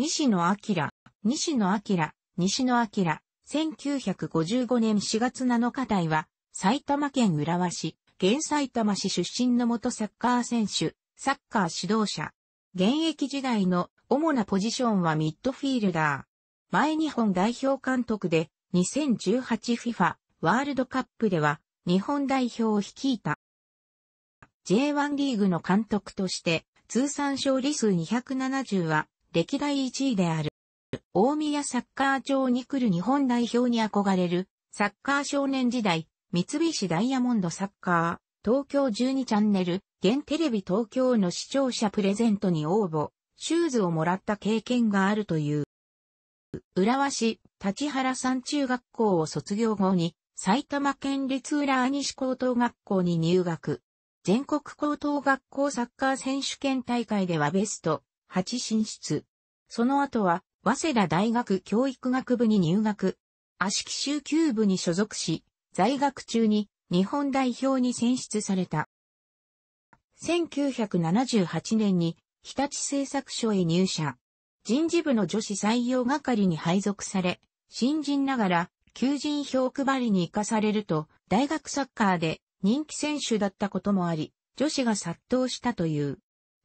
西野明、西野明、西野明、1955年4月7日台は、埼玉県浦和市、現埼玉市出身の元サッカー選手、サッカー指導者。現役時代の主なポジションはミッドフィールダー。前日本代表監督で 2018FIFA ワールドカップでは日本代表を率いた。J1 リーグの監督として通算勝利数270は歴代1位である。大宮サッカー場に来る日本代表に憧れる、サッカー少年時代、三菱ダイヤモンドサッカー、東京12チャンネル、現テレビ東京の視聴者プレゼントに応募、シューズをもらった経験があるという。浦和市、立原山中学校を卒業後に、埼玉県立浦和西高等学校に入学。全国高等学校サッカー選手権大会ではベスト8進出。その後は、早稲田大学教育学部に入学。足木州級部に所属し、在学中に日本代表に選出された。1978年に日立製作所へ入社。人事部の女子採用係に配属され、新人ながら求人票配りに活かされると、大学サッカーで人気選手だったこともあり、女子が殺到したという。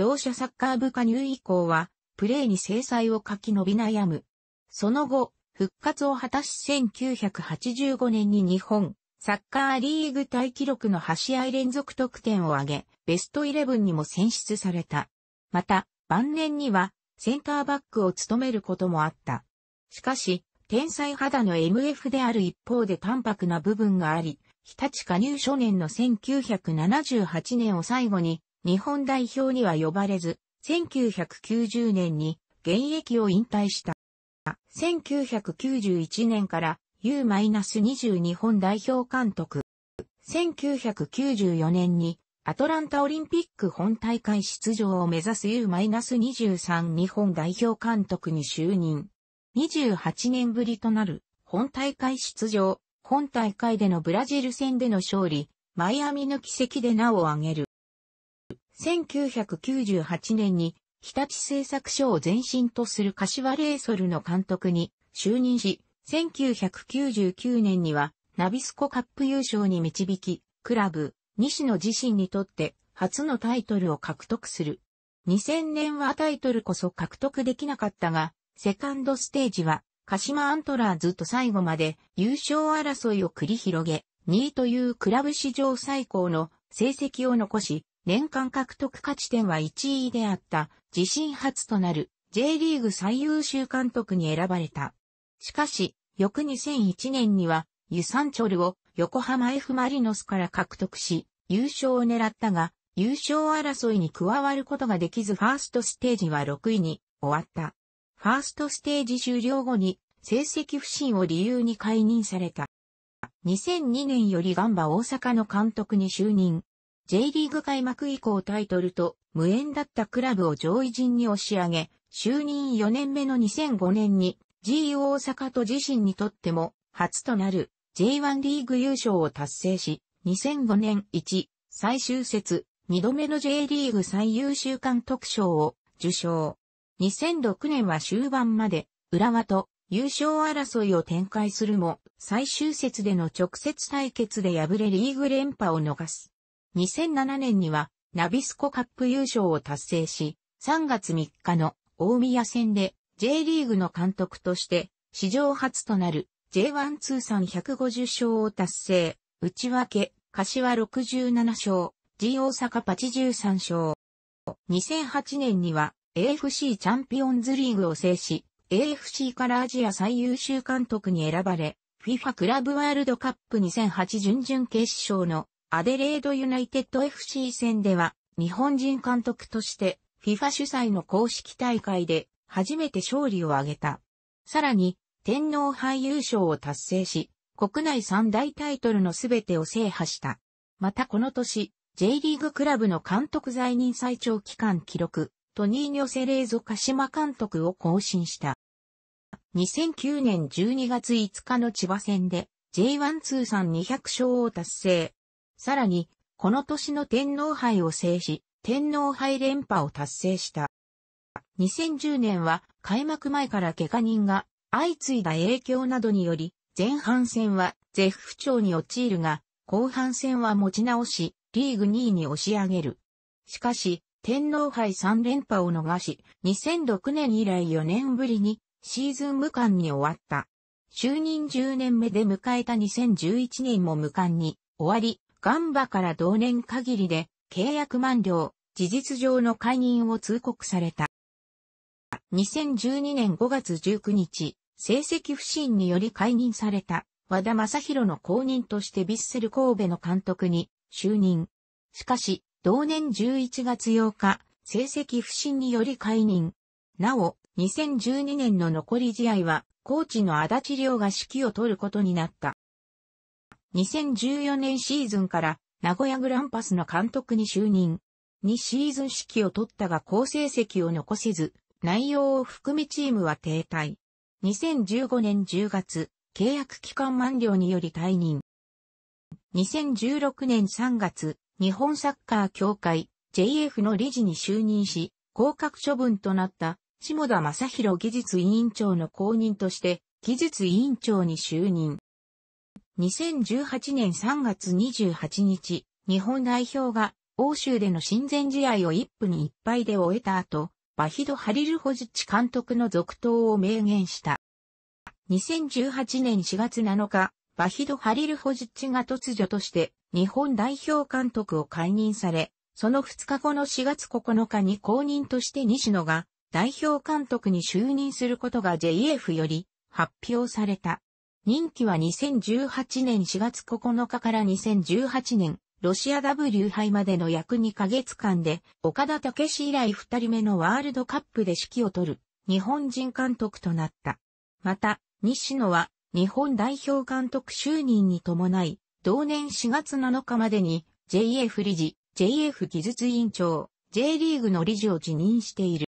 同社サッカー部加入以降は、プレーに制裁を書き伸び悩む。その後、復活を果たし1985年に日本、サッカーリーグ大記録の8試合連続得点を挙げ、ベストイレブンにも選出された。また、晩年には、センターバックを務めることもあった。しかし、天才肌の MF である一方で淡白な部分があり、日立加入初年の1978年を最後に、日本代表には呼ばれず、1990年に現役を引退した。1991年から U-20 日本代表監督。1994年にアトランタオリンピック本大会出場を目指す U-23 日本代表監督に就任。28年ぶりとなる本大会出場、本大会でのブラジル戦での勝利、マイアミの奇跡で名を挙げる。1998年に日立製作所を前身とする柏レイソルの監督に就任し、1999年にはナビスコカップ優勝に導き、クラブ、西野自身にとって初のタイトルを獲得する。2000年はタイトルこそ獲得できなかったが、セカンドステージは鹿島アントラーズと最後まで優勝争いを繰り広げ、2位というクラブ史上最高の成績を残し、年間獲得価値点は1位であった、自身初となる J リーグ最優秀監督に選ばれた。しかし、翌2001年には、ユサンチョルを横浜 F マリノスから獲得し、優勝を狙ったが、優勝争いに加わることができずファーストステージは6位に終わった。ファーストステージ終了後に成績不振を理由に解任された。2002年よりガンバ大阪の監督に就任。J リーグ開幕以降タイトルと無縁だったクラブを上位陣に押し上げ、就任4年目の2005年に G 大阪と自身にとっても初となる J1 リーグ優勝を達成し、2005年1最終節2度目の J リーグ最優秀監督賞を受賞。2006年は終盤まで浦和と優勝争いを展開するも最終節での直接対決で敗れリーグ連覇を逃す。2007年にはナビスコカップ優勝を達成し、3月3日の大宮戦で J リーグの監督として史上初となる J1 通算150勝を達成、内訳、柏67勝、G 大阪83勝。2008年には AFC チャンピオンズリーグを制し、AFC からアジア最優秀監督に選ばれ、FIFA クラブワールドカップ2008準々決勝のアデレードユナイテッド FC 戦では、日本人監督として、FIFA 主催の公式大会で、初めて勝利を挙げた。さらに、天皇杯優勝を達成し、国内三大タイトルのすべてを制覇した。またこの年、J リーグクラブの監督在任最長期間記録、トニーニョセレーゾ鹿島監督を更新した。2009年12月5日の千葉戦で J1 通算200勝を達成。さらに、この年の天皇杯を制し、天皇杯連覇を達成した。2010年は開幕前から怪我人が相次いだ影響などにより、前半戦は絶不調に陥るが、後半戦は持ち直し、リーグ2位に押し上げる。しかし、天皇杯3連覇を逃し、2006年以来4年ぶりにシーズン無冠に終わった。就任10年目で迎えた2011年も無冠に終わり、ガンバから同年限りで契約満了、事実上の解任を通告された。2012年5月19日、成績不振により解任された和田正宏の後任としてビッセル神戸の監督に就任。しかし、同年11月8日、成績不振により解任。なお、2012年の残り試合は、コーチの足立亮が指揮を取ることになった。2014年シーズンから名古屋グランパスの監督に就任。2シーズン指揮を取ったが好成績を残せず、内容を含めチームは停滞。2015年10月、契約期間満了により退任。2016年3月、日本サッカー協会 JF の理事に就任し、降格処分となった下田正宏技術委員長の後任として技術委員長に就任。2018年3月28日、日本代表が欧州での親善試合を1分1敗で終えた後、バヒド・ハリルホジッチ監督の続投を明言した。2018年4月7日、バヒド・ハリルホジッチが突如として日本代表監督を解任され、その2日後の4月9日に公認として西野が代表監督に就任することが JF より発表された。任期は2018年4月9日から2018年、ロシア W 杯までの約2ヶ月間で、岡田武史以来2人目のワールドカップで指揮を取る、日本人監督となった。また、西野は、日本代表監督就任に伴い、同年4月7日までに、JF 理事、JF 技術委員長、J リーグの理事を辞任している。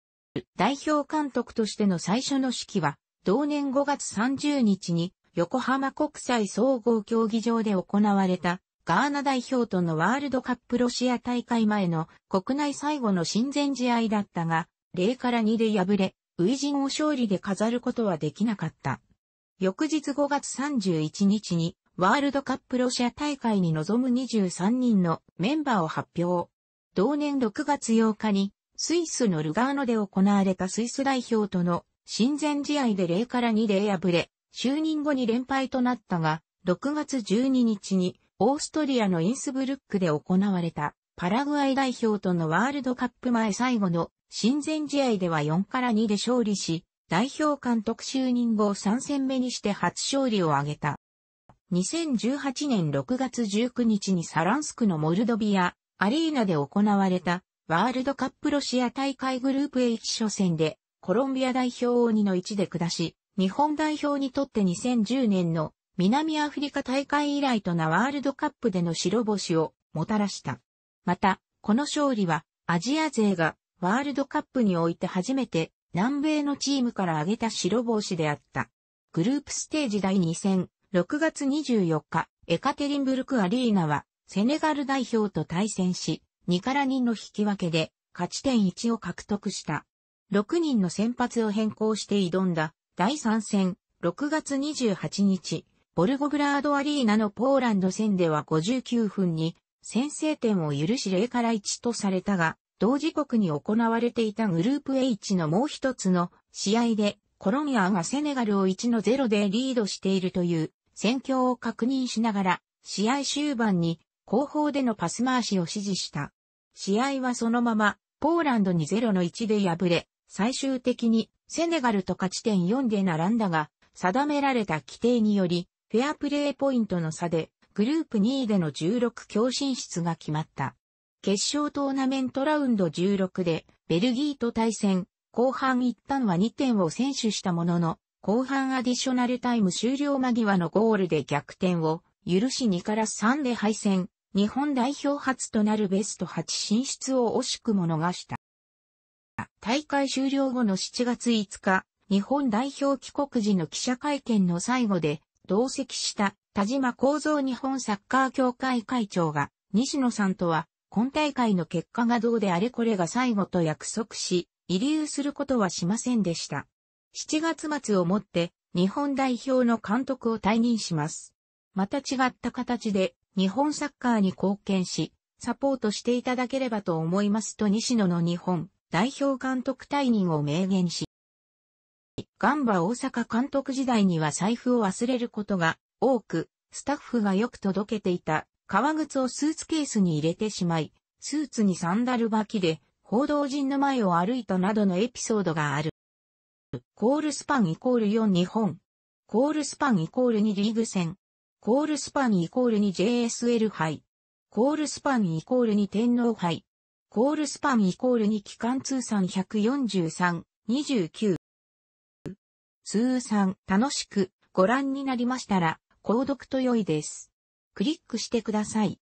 代表監督としての最初の指揮は、同年5月30日に横浜国際総合競技場で行われたガーナ代表とのワールドカップロシア大会前の国内最後の親善試合だったが、0から2で敗れ、初陣を勝利で飾ることはできなかった。翌日5月31日にワールドカップロシア大会に臨む23人のメンバーを発表。同年6月8日にスイスのルガーノで行われたスイス代表との親善試合で0から2で敗れ、就任後に連敗となったが、6月12日にオーストリアのインスブルックで行われたパラグアイ代表とのワールドカップ前最後の親善試合では4から2で勝利し、代表監督就任後3戦目にして初勝利を挙げた。2018年6月19日にサランスクのモルドビア、アリーナで行われたワールドカップロシア大会グループ H 初戦でコロンビア代表を2の1で下し、日本代表にとって2010年の南アフリカ大会以来となワールドカップでの白星をもたらした。また、この勝利はアジア勢がワールドカップにおいて初めて南米のチームから挙げた白星であった。グループステージ第2戦、6月24日、エカテリンブルクアリーナはセネガル代表と対戦し、2から2の引き分けで勝ち点1を獲得した。6人の先発を変更して挑んだ第3戦、6月28日、ボルゴグラードアリーナのポーランド戦では59分に先制点を許し0から1とされたが、同時刻に行われていたグループ H のもう一つの試合でコロンビアがセネガルを1の0でリードしているという戦況を確認しながら試合終盤に後方でのパス回しを指示した。試合はそのままポーランドに0の1で敗れ、最終的にセネガルと勝ち点4で並んだが、定められた規定により、フェアプレーポイントの差で、グループ2位での16強進出が決まった。決勝トーナメントラウンド16で、ベルギーと対戦、後半一旦は2点を先取したものの、後半アディショナルタイム終了間際のゴールで逆転を許し2から3で敗戦、日本代表初となるベスト8進出を惜しくも逃した。大会終了後の7月5日、日本代表帰国時の記者会見の最後で、同席した田島幸三日本サッカー協会会長が、西野さんとは、今大会の結果がどうであれこれが最後と約束し、遺留することはしませんでした。7月末をもって、日本代表の監督を退任します。また違った形で、日本サッカーに貢献し、サポートしていただければと思いますと西野の日本代表監督退任を明言し、ガンバ大阪監督時代には財布を忘れることが多く、スタッフがよく届けていた革靴をスーツケースに入れてしまい、スーツにサンダル履きで報道陣の前を歩いたなどのエピソードがある。コールスパンイコール4日本。コールスパンイコール2リーグ戦。コールスパンイコール2 JSL 杯。コールスパンイコール2天皇杯。コールスパンイコール2期間通算143、29。通算楽しくご覧になりましたら、購読と良いです。クリックしてください。